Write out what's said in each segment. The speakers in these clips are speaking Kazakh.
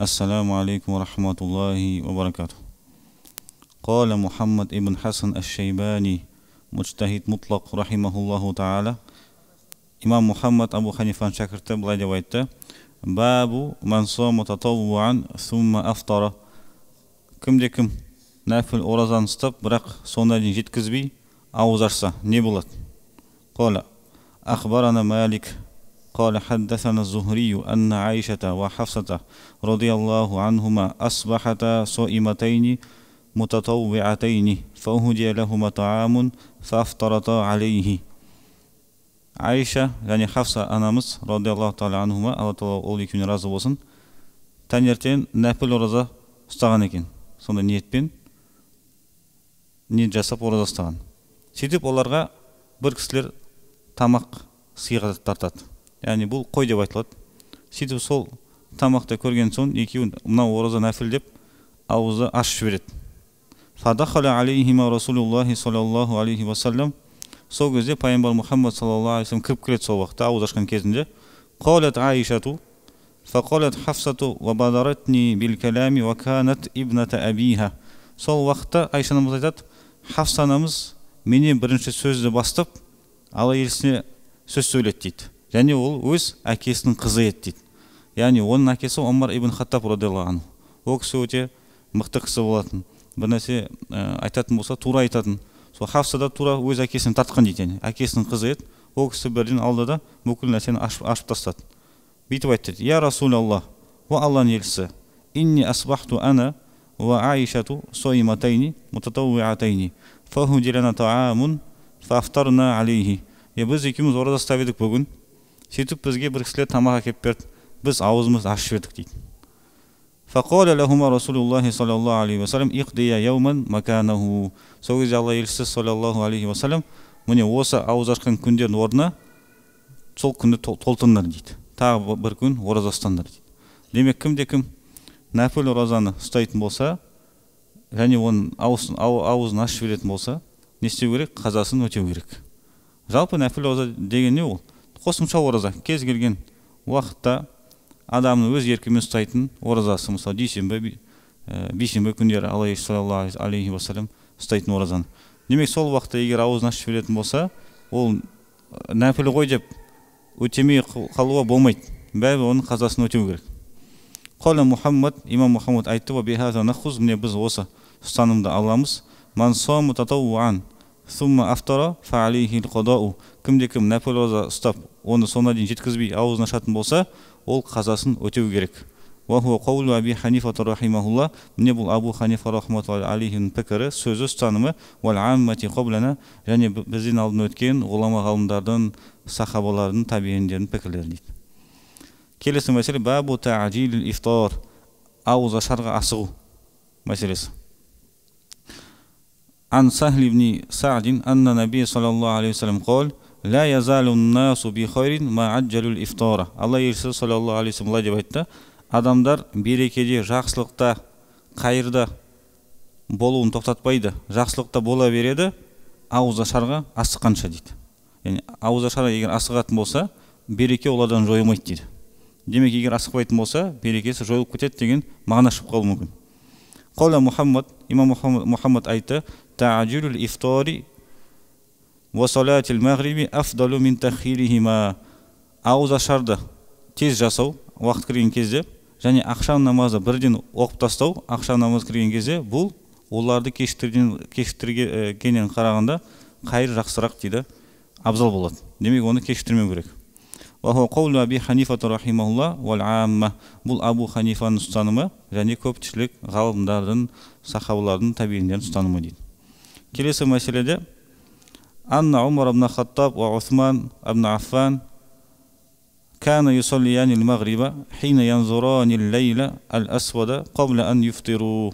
السلام عليكم ورحمة الله وبركاته قال محمد ابن حسن الشيباني مجتهد مطلق رحمه الله تعالى إمام محمد أبو حنيفة شاكرت بلا جوايته باب من صام تطوعا ثم أفطر كم جكم نافل أورزان ستب برق صنع جيت كزبي أو زرسة نبلت قال أخبرنا مالك قال حدثنا الزهري أن عائشة وحفصة رضي الله عنهما أصبحتا صائمتين متطوعتين فأهدي لهما طعام فأفطرتا عليه Айша يعني Хафса анамыз رضي الله تعالى عنهما тағала ол екеуіне разы болсын таңертең нәпіл ораза ұстаған екен сондай ниетпен ниет жасап ораза ұстаған сөйтіп оларға бір кісілер тамақ сыйға тартады яғни бұл қой деп айтылады сөйтіп сол тамақты көрген соң екеуін мынау ораза нәпіл деп ауызды ашып жібереді расулуллахи саллаллаху алейхи уасалам сол кезде пайғамбар мұхаммад саллаллаху алейхи вассалам кіріп келеді сол уақытта ауыз ашқан кезінде قالت عائشة فقالت حفصة وبادرتني بالكلام وكانت ابنة أبيها сол уақытта айша анамыз айтады хафса анамыз менен бірінші сөзді бастап алла елшісіне сөз сөйледі дейді және ол өз әкесінің қызы еді дейді яғни оның әкесі омар ибн хаттаб радиаллаху анху ол кісі өте мықты кісі болатын бір нәрсе ә, айтатын болса тура айтатын сол хафса да тура өз әкесінен тартқан дейді яғни әкесінің қызы еді ол кісі бірден алды да бүкіл нәрсені ашып, ашып тастады бүйтіп айтты дейді я аллах уа алланың елшісі инни асбахту ана уа аишату соиматайни мутатауиатайни таамун фафтарна алейхи біз екеуміз ораза ұстап едік бүгін сөйтіп бізге бір кісілер тамақ әкеліп берді біз аузымызды ашып жібердік дейді сол кезде алла елшісі саллаллаху алейхи міне осы ауыз ашқан күндердің орнына сол күнді толтырыңдар дейді тағы бір күн ораза ұстаңдар дейді демек кімде кім нәпіл оразаны ұстайтын болса және оның ауызын аузын ашып жіберетін болса не істеу керек қазасын өтеу керек жалпы нәпіл ораза деген не ол қосымша ораза кез келген уақытта адамның өз еркімен ұстайтын оразасы мысалы дүйсенбі бейсенбі күндері алла саллаллаху алейхи уассалам ұстайтын оразаны демек сол уақытта егер аузын ашып жіберетін болса ол нәпіл ғой деп өтемей қалуға болмайды бәрібір оның қазасын өтеу керек қоля мұхаммад имам мұхаммад айтты міне біз осы ұстанымды аламыз сумма aftoro faalihil qadou кімде кім нәпіл роза ұстап оны соңына дейін жеткізбей ауызын ашатын болса ол қазасын өтеу керек ханифата рахимахулла міне бұл абу ханифа рахматулла алейхинің пікірі сөзі ұстанымы және бізден алдын өткен ғұлама ғалымдардың сахабалардың табиіндердің пікірлері дейді келесі мәселе бабу тажил ифтар ауыз ашарға асығу мәселесі عن سهل بن سعد أن النبي صلى الله عليه وسلم قال لا يزال الناس بخير ما عجل الإفطار الله елшісі саллаллаху алейхи вассалам былай деп айтты адамдар берекеде жақсылықта қайырда болуын тоқтатпайды жақсылықта бола береді ауыз ашарға асыққанша дейді яғни ауыз ашар егер асығатын болса береке олардан жойылмайды дейді демек егер асықпайтын болса берекесі жойылып кетеді деген мағына шығып қалуы мүмкін қаула мұхаммад имам мұхаммад айтты تعجيل الإفطار وصلاة المغرب أفضل من ауыз ашарды тез жасау уақыт кірген кезде және ақша намазы бірден оқып тастау ақша намазы кірген кезде бұл оларды кешіктіргеннен қарағанда қайыр жақсырақ дейді абзал болады демек оны кешіктірмеу керек бұл абу ханифаның ұстанымы және көпшілік ғалымдардың сахабалардың табииндердің ұстанымы дейді келесі мәселеде анна умар ибн хаттаб уа усман ибн аффан كان мағриба, المغرب حين ينظران الليل الأسود قبل أن يفطروا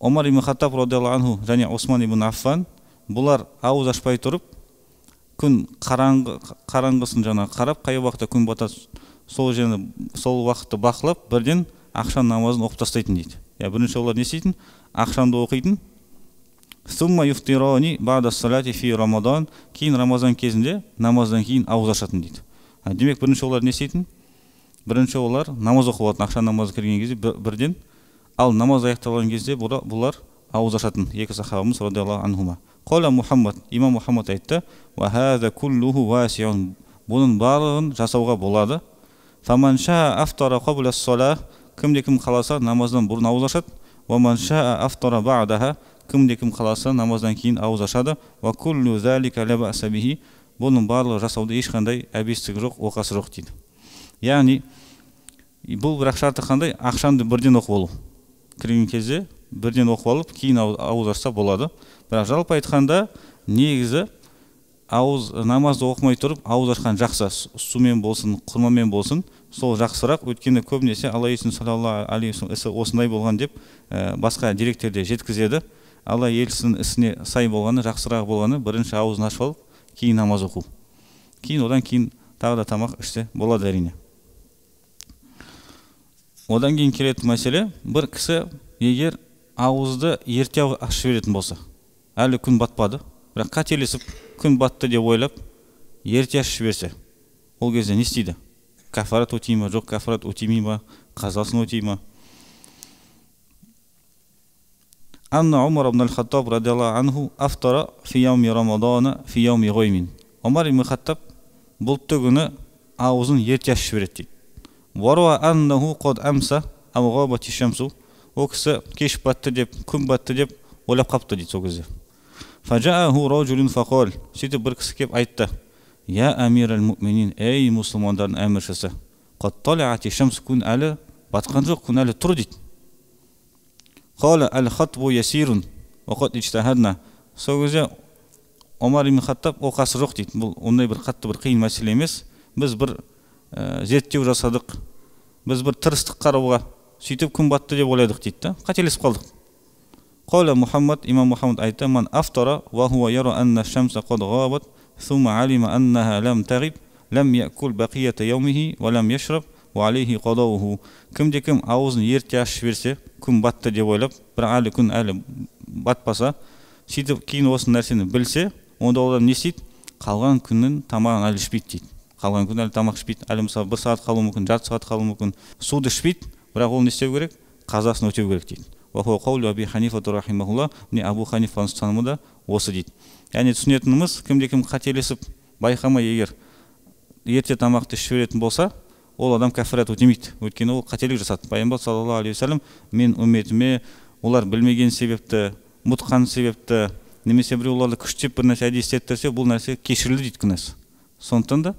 омар ибн хаттаб радиаллаху анху және осман ибн аффан бұлар ауыз ашпай тұрып күн қараңғы қараңғысын жаңа қарап қай уақытта күн батады сол жерді сол уақытты бақылап бірден ақша намазын оқып тастайтын дейді иә бірінші олар не істейтін ақшамды оқитын сумма юфтирони бада салати фи рамадан кейін рамазан кезінде намаздан кейін ауыз ашатын дейді демек бірінші олар не істейтін бірінші олар намаз оқып алатын ақша намазы кірген кезде бірден ал намаз аяқталған кезде бұлар ауыз ашатын екі сахабамыз радиаллаху анхума қоля мұхаммад имам мұхаммад айтты бұның барлығын жасауға болады кімде кім қаласа намаздан бұрын ауыз ашады кімде кім қаласа намаздан кейін ауыз ашады бұның барлығы жасауда ешқандай әбестігі жоқ оқасы жоқ дейді яғни бұл бірақ шарты қандай ақшамды бірден оқып алу кірген кезде бірден оқып алып кейін ауыз ашса болады бірақ жалпы айтқанда негізі ауыз намазды оқымай тұрып ауыз ашқан жақсы сумен болсын құрмамен болсын сол жақсырақ өйткені көбінесе алла есім саллаллаху алейхи осындай болған деп э, басқа деректерде жеткізеді алла елшісінің ісіне сай болғаны жақсырақ болғаны бірінші ауызын ашып алып кейін намаз оқу кейін одан кейін тағы да тамақ ішсе болады әрине одан кейін келетін мәселе бір кісі егер ауызды ерте ашып жіберетін болса әлі күн батпады бірақ қателесіп күн батты деп ойлап ерте ашып жіберсе ол кезде не істейді кафарат өтей ма жоқ кафарат өтемей ма қазасын өтей ма أن عمر بن الخطاب رضي الله عنه أفطر في يوم رمضان في يوم غيم عمر بن الخطاب бұлтты күні аузын ерте ашып жібереді дейді ол кісі кеш батты деп күн батты деп ойлап қалыпты дейді сол кезде сөйтіп бір кісі келіп айтты я әмир ей мұсылмандардың әміршісі әлі батқан жоқ күн әлі тұр дейді قال الخطب يسير وقد اجتهدنا so'nggi omar ibn xattob ovqasi yo'q deydi бұл ондай бір қатты бір қиын мәселе емес біз бір ә, зерттеу жасадық біз бір тырыстық қарауға сөйтіп күн батты деп ойладық дейді да қателесіп қалдық қола мұхаммад имам мұхаммад айтты ман афтара уахуа яра анна шамса қад ғабат ثم علم أنها لم تغب لم يأكل بقية يومه ولم يشرب кімде кім аузын ерте ашып жіберсе күн батты деп ойлап бірақ әлі күн әлі батпаса сөйтіп кейін осы нәрсені білсе онда ол адам не істейді қалған күннің тамағын әлі ішпейді дейді қалған күн әлі тамақ ішпейді әлі мысалы бір сағат қалуы мүмкін жарты сағат қалуы мүмкін суды ішпейді бірақ ол не істеу керек қазасын өтеу керек дейді міне абу ханифаның ұстанымы да осы дейді яғни түсінетініміз кімде кім қателесіп байқамай егер ерте тамақты ішіп жіберетін болса ол адам кәфірат өтемейді өйткені ол қателік жасады пайғамбар саллаллаху алейхи уассалам мен үмметіме олар білмеген себепті ұмытқан себепті немесе біреу оларды күштеп бір нәрсе әдейі істеттірсе бұл нәрсе кешірілді дейді күнәсі сондықтан да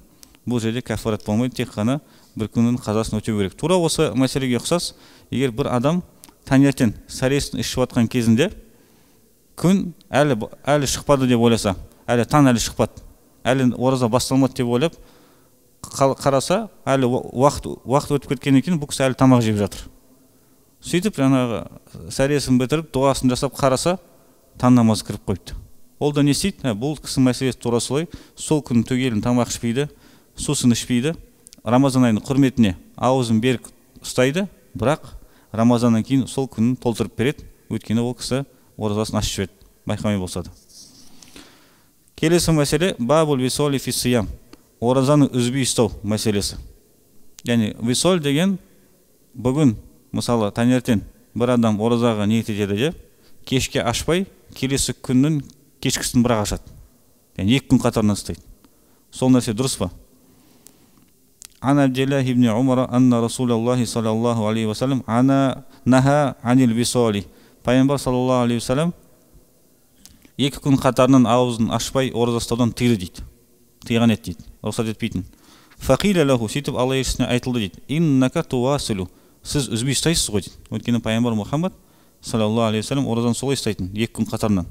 бұл жерде кәфарат болмайды тек қана бір күннің қазасын өтеу керек тура осы мәселеге ұқсас егер бір адам таңертең сәресін ішіп жатқан кезінде күн әлі әлі шықпады деп ойласа әлі таң әлі шықпады әлі ораза басталмады деп ойлап қараса әлі уақыт уақыт өтіп кеткеннен кейін бұл кісі әлі тамақ жеп жатыр сөйтіп жаңағы сәресін бітіріп дұғасын жасап қараса таң намазы кіріп қойыпты ол да не істейді ә, бұл кісінің мәселесі тура солай сол күні түгелін тамақ ішпейді сусын ішпейді рамазан айының құрметіне аузын берік ұстайды бірақ рамазаннан кейін сол күнін толтырып береді өйткені ол кісі оразасын ашып жіберді байқамай болса да келесі мәселе бабул висоли фи оразаны үзбей ұстау мәселесі яғни висоль деген бүгін мысалы таңертең бір адам оразаға ниет етеді иә кешке ашпай келесі күннің кешкісін бірақ ашады яғни екі күн қатарынан ұстайды сол нәрсе дұрыс па عن عبد الله بن عمر أن رسول الله صلى الله عليه وسلم пайғамбар саллаллаху алейхи уассалам екі күн қатарынан аузын ашпай ораза ұстаудан тыйды дейді тыйған еді дейді рұқсат етпейтін сөйтіп алла елшісіне айтылды дейді иннака туасилу сіз үзбей ұстайсыз ғой дейді өйткені пайғамбар мұхаммад саллаллаху алейхи уассалам оразаны солай ұстайтын екі күн қатарынан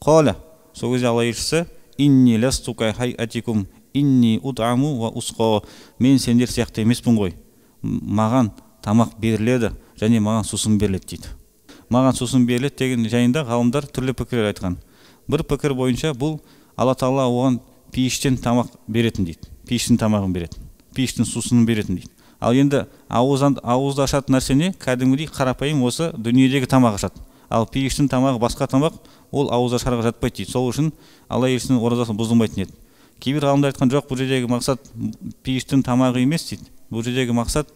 қала сол кезде алла елшісі инни ластука хайатикум инни утаму ва усқо мен сендер сияқты емеспін ғой маған тамақ беріледі және маған сусын беріледі дейді маған сусын беріледі деген жайында ғалымдар түрлі пікірлер айтқан бір пікір бойынша бұл алла тағала оған пейіштен тамақ беретін дейді пейіштің тамағын беретін пейіштің сусынын беретін дейді ал енді ауызды ашатын нәрсе не кәдімгідей қарапайым осы дүниедегі тамақ ашады ал пейіштің тамағы басқа тамақ ол ауыз шарға жатпайды дейді сол үшін алла елшісінің оразасы бұзылмайтын еді кейбір ғалымдар айтқан жоқ бұл жердегі мақсат пейіштің тамағы емес дейді бұл жердегі мақсат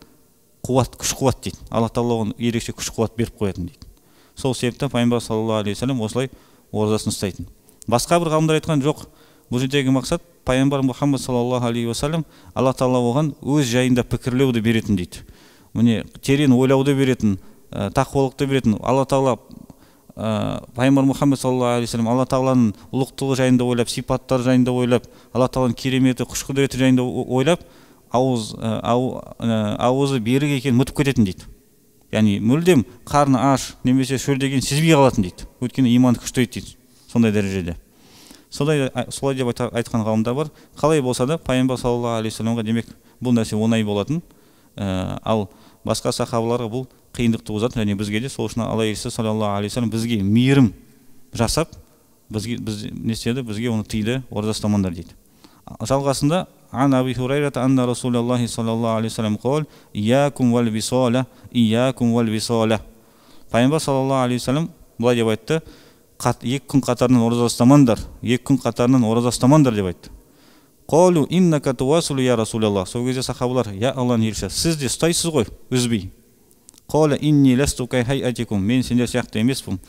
қуат күш қуат дейді алла тағала оған ерекше күш қуат беріп қоятын дейді сол себепті пайғамбар саллаллаху алейхи вассалам осылай оразасын ұстайтын басқа бір ғалымдар айтқан жоқ бұл жердегі мақсат пайғамбар мұхаммад саллаллаху алейхи уассалам алла тағала оған өз жайында пікірлеуді беретін дейді міне терең ойлауды беретін ә, тақуалықты беретін алла тағала ә, пайғамбар мұхаммед саллаллаху алейхи алла тағаланың ұлықтығы жайында ойлап сипаттары жайында ойлап алла тағаланың кереметі күш құдіреті жайында ойлап ауыз ә, ә, ауызы берік екенін ұмытып кететін дейді яғни мүлдем қарны аш немесе шөлдеген сезбей қалатын дейді өйткені иманы күшті дейді сондай дәрежеде солай солай деп айтқан ғалымдар бар қалай болса да пайғамбар саллаллаху алейхи вассаламға демек бұл нәрсе оңай болатын ә, ал басқа сахабаларға бұл қиындық туғызатын және бізге де сол үшін алла елшісі саллаллаху алейхи бізге мейірім жасап бізге біз не істеді бізге оны тыйды ораза ұстамаңдар дейді жалғасында عن أبي هريرة أن رسول الله صلى الله عليه وسلم قال إياكم والوصالة إياكم والوصالة пайғамбар саллаллаху алейхи вассалам былай деп айтты екі күн қатарынан ораза ұстамаңдар екі күн қатарынан ораза ұстамаңдар деп айтты қолу я сол кезде сахабалар я алланың елшісі сіз де ұстайсыз ғой үзбей инни ласту мен сендер сияқты емеспін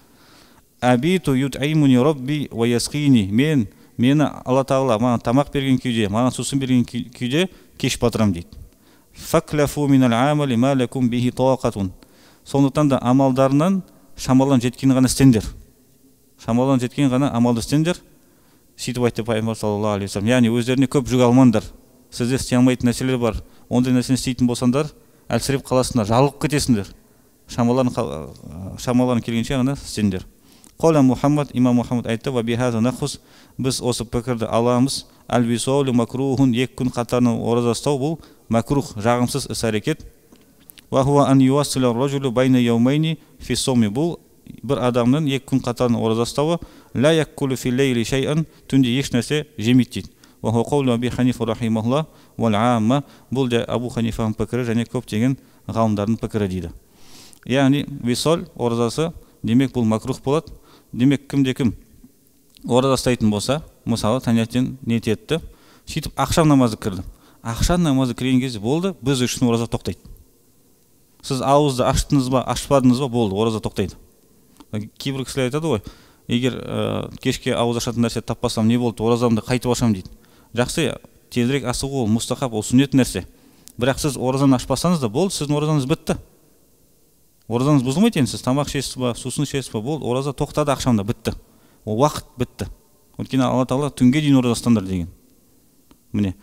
абиту ютаймуни ва мен мені алла тағала маған тамақ берген күйде маған сусын берген күйде кеш батырамын дейді факлафу минал амали ма бихи сондықтан да амалдарынан шамалан жеткенін ғана істеңдер шамаларың жеткен ғана амалды істеңдер сөйтіп айтты пайғамбар саллаллаху алейхи вассалам яғни өздеріне көп жүк алмаңдар сізде істей алмайтын нәрселер бар ондай нәрсені істейтін болсаңдар әлсіреп қаласыңдар жалығып кетесіңдер шамаларың шамаларың келгенше ғана істеңдер қоля мұхаммад имам мұхаммад айтты біз осы пікірді аламыз әл макрухун екі күн қатарынан ораза ұстау бұл мәкрух жағымсыз іс әрекет бұл бір адамның екі күн қатарынан ораза ұстауы ля якулу фи лейли шайан түнде ешнәрсе жемейді дейді бұл де абу ханифаның пікірі және көптеген ғалымдардың пікірі дейді яғни висол оразасы демек бұл макрух болады демек кімде кім ораза ұстайтын болса мысалы таңертең ниет етті сөйтіп ақшам намазы кірді ақшам намазы кірген кезде болды біз үшін ораза тоқтайды сіз ауызды аштыңыз ба ашпадыңыз ба болды ораза тоқтайды кейбір кісілер айтады ғой егер ә, кешке ауыз ашатын нәрсе таппасам не болды оразамды қайтып ашамын дейді жақсы тезірек асығу ол мұстахаб ол сүннет нәрсе бірақ сіз оразаны ашпасаңыз да болды сіздің оразаңыз бітті оразаңыз бұзылмайды енді сіз тамақ ішесіз ба сусын ішесіз ба болды ораза тоқтады ақшамда бітті ол уақыт бітті өйткені алла тағала түнге дейін ораза ұстаңдар деген міне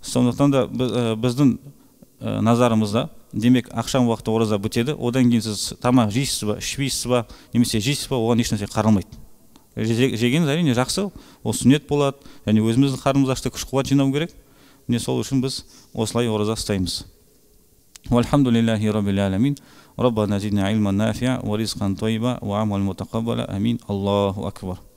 сондықтан да э, біздің э, назарымызда демек ақшам уақыты ораза бітеді одан кейін сіз тамақ жейсіз ба ішпейсіз ба немесе жейсіз ба оған ешнәрсе қаралмайды жегеніңіз әрине жақсы ол сүннет болады және өзіміздің қарнымыз ашты күш қуат жинау керек міне сол үшін біз осылай ораза ұстаймыз алхамдулиллахи раббил